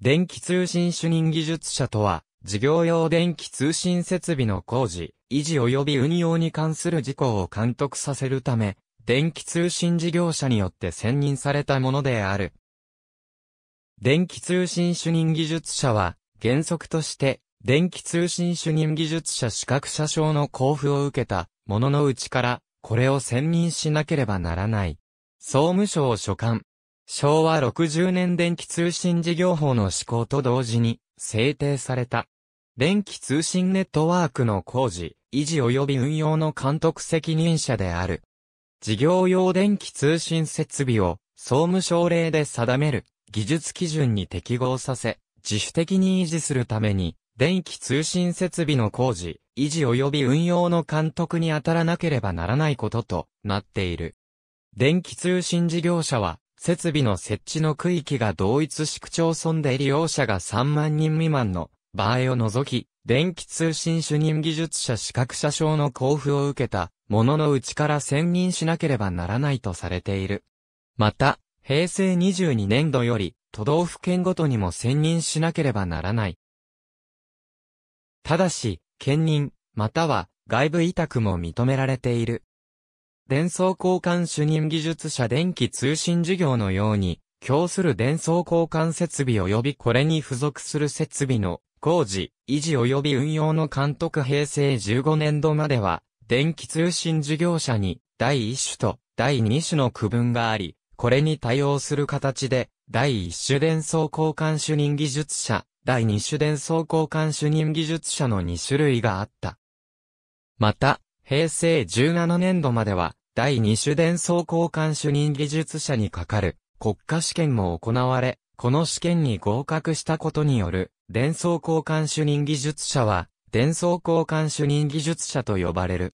電気通信主任技術者とは、事業用電気通信設備の工事、維持及び運用に関する事項を監督させるため、電気通信事業者によって選任されたものである。電気通信主任技術者は、原則として、電気通信主任技術者資格者証の交付を受けた、もののうちから、これを選任しなければならない。総務省所管、昭和60年電気通信事業法の施行と同時に制定された。電気通信ネットワークの工事、維持及び運用の監督責任者である。事業用電気通信設備を総務省令で定める技術基準に適合させ、自主的に維持するために、電気通信設備の工事、維持及び運用の監督に当たらなければならないこととなっている。電気通信事業者は、設備の設置の区域が同一市区町村で利用者が3万人未満の場合を除き、電気通信主任技術者資格者証の交付を受けたもののうちから選任しなければならないとされている。また、平成22年度より都道府県ごとにも選任しなければならない。ただし、兼任、または外部委託も認められている。電装交換主任技術者電気通信事業のように、供する電装交換設備及びこれに付属する設備の工事、維持及び運用の監督平成15年度までは、電気通信事業者に第1種と第2種の区分があり、これに対応する形で、第1種電装交換主任技術者、第2種電装交換主任技術者の2種類があった。また、平成17年度までは、第2種伝送交換主任技術者にかかる国家試験も行われ、この試験に合格したことによる、伝送交換主任技術者は、伝送交換主任技術者と呼ばれる。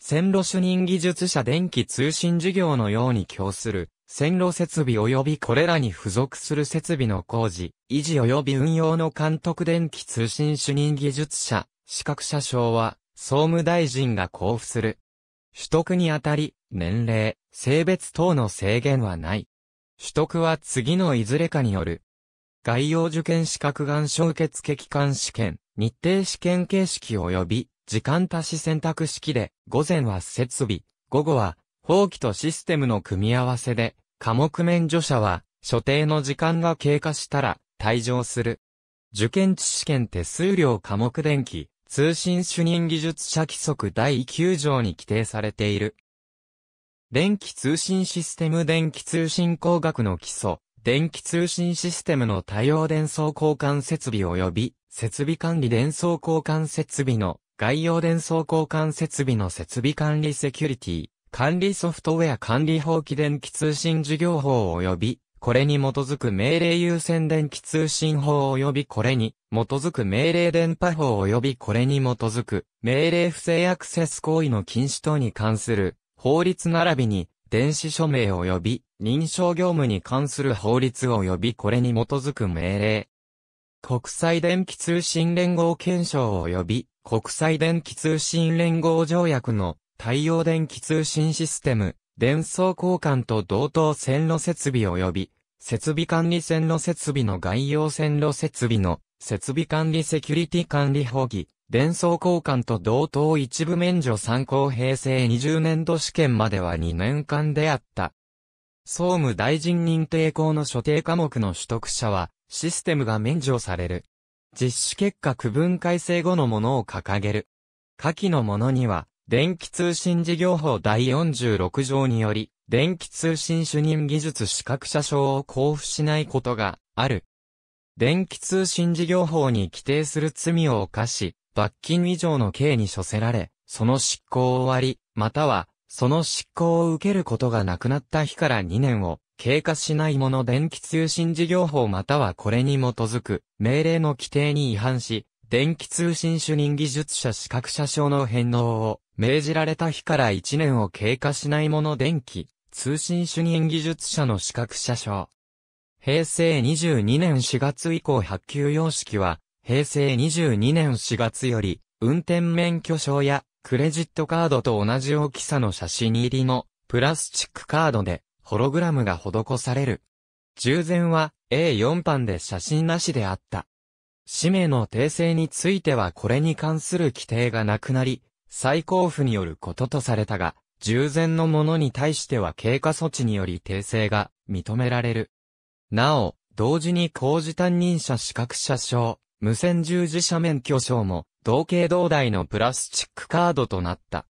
線路主任技術者電気通信事業のように供する、線路設備及びこれらに付属する設備の工事、維持及び運用の監督電気通信主任技術者、資格者証は、総務大臣が交付する。取得にあたり、年齢、性別等の制限はない。取得は次のいずれかによる。概要受験資格願書受付期間試験、日程試験形式及び、時間足し選択式で、午前は設備、午後は、法規とシステムの組み合わせで、科目免除者は、所定の時間が経過したら、退場する。受験知試験手数料科目電気、通信主任技術者規則第9条に規定されている。電気通信システム電気通信工学の基礎、電気通信システムの多様伝送交換設備及び設備管理伝送交換設備の概要伝送交換設備の設備管理セキュリティ、管理ソフトウェア管理法規電気通信事業法及びこれに基づく命令優先電気通信法及びこれに基づく命令電波法及びこれに基づく命令不正アクセス行為の禁止等に関する法律並びに電子署名及び認証業務に関する法律及びこれに基づく命令。国際電気通信連合憲章及び国際電気通信連合条約の対応電気通信システム電装交換と同等線路設備及び、設備管理線路設備の概要線路設備の、設備管理セキュリティ管理法規、電装交換と同等一部免除参考平成20年度試験までは2年間であった。総務大臣認定校の所定科目の取得者は、システムが免除される。実施結果区分改正後のものを掲げる。下記のものには、電気通信事業法第46条により、電気通信主任技術資格者証を交付しないことがある。電気通信事業法に規定する罪を犯し、罰金以上の刑に処せられ、その執行を終わり、または、その執行を受けることがなくなった日から2年を経過しないもの電気通信事業法またはこれに基づく命令の規定に違反し、電気通信主任技術者資格者証の返納を命じられた日から1年を経過しないもの電気、通信主任技術者の資格者証。平成22年4月以降発給様式は、平成22年4月より、運転免許証や、クレジットカードと同じ大きさの写真入りの、プラスチックカードで、ホログラムが施される。従前は A4 版で写真なしであった。氏名の訂正についてはこれに関する規定がなくなり、最高府によることとされたが、従前のものに対しては経過措置により訂正が認められる。なお、同時に工事担任者資格者証、無線従事者免許証も、同系同大のプラスチックカードとなった。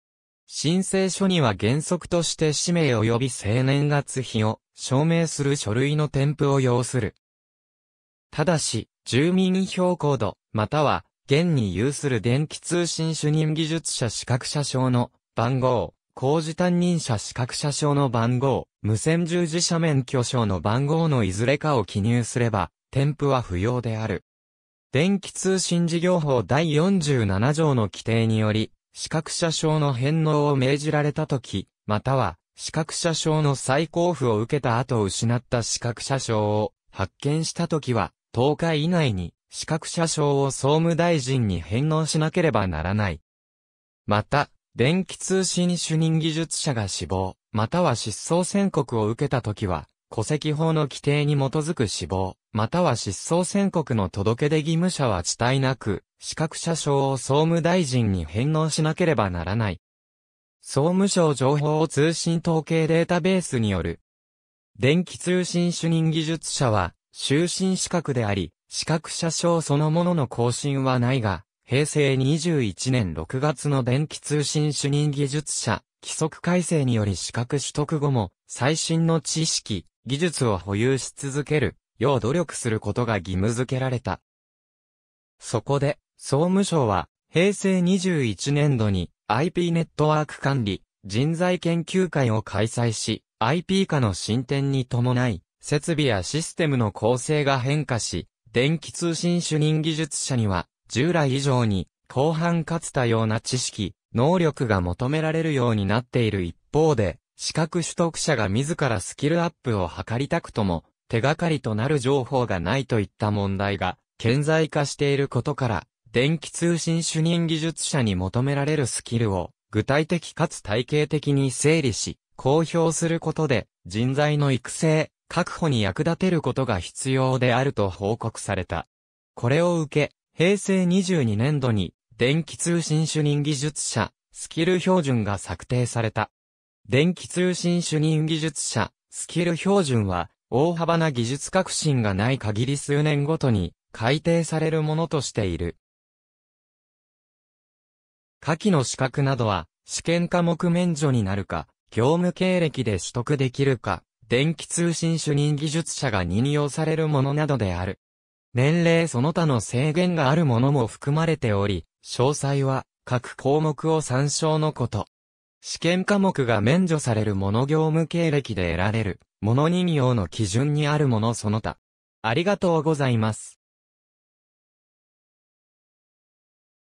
申請書には原則として氏名及び生年月日を証明する書類の添付を要する。ただし、住民票コード、または現に有する電気通信主任技術者資格者証の番号、工事担任者資格者証の番号、無線従事者免許証の番号のいずれかを記入すれば、添付は不要である。電気通信事業法第47条の規定により、資格者証の返納を命じられたとき、または、資格者証の再交付を受けた後失った資格者証を発見したときは、10日以内に、資格者証を総務大臣に返納しなければならない。また、電気通信主任技術者が死亡、または失踪宣告を受けたときは、戸籍法の規定に基づく死亡、または失踪宣告の届け出義務者は地帯なく、資格者証を総務大臣に返納しなければならない。総務省情報通信統計データベースによる、電気通信主任技術者は、終身資格であり、資格者証そのものの更新はないが、平成21年6月の電気通信主任技術者、規則改正により資格取得後も、最新の知識、技術を保有し続ける、よう努力することが義務付けられた。そこで、総務省は、平成21年度に IP ネットワーク管理、人材研究会を開催し、IP 化の進展に伴い、設備やシステムの構成が変化し、電気通信主任技術者には、従来以上に、広範かつ多様な知識、能力が求められるようになっている一方で、資格取得者が自らスキルアップを図りたくとも、手がかりとなる情報がないといった問題が、顕在化していることから、電気通信主任技術者に求められるスキルを、具体的かつ体系的に整理し、公表することで、人材の育成、確保に役立てることが必要であると報告された。これを受け、平成22年度に電気通信主任技術者、スキル標準が策定された。電気通信主任技術者、スキル標準は、大幅な技術革新がない限り数年ごとに改定されるものとしている。下記の資格などは、試験科目免除になるか、業務経歴で取得できるか、電気通信主任技術者が任用されるものなどである。年齢その他の制限があるものも含まれており、詳細は各項目を参照のこと。試験科目が免除されるもの業務経歴で得られる、もの任用の基準にあるものその他。ありがとうございます。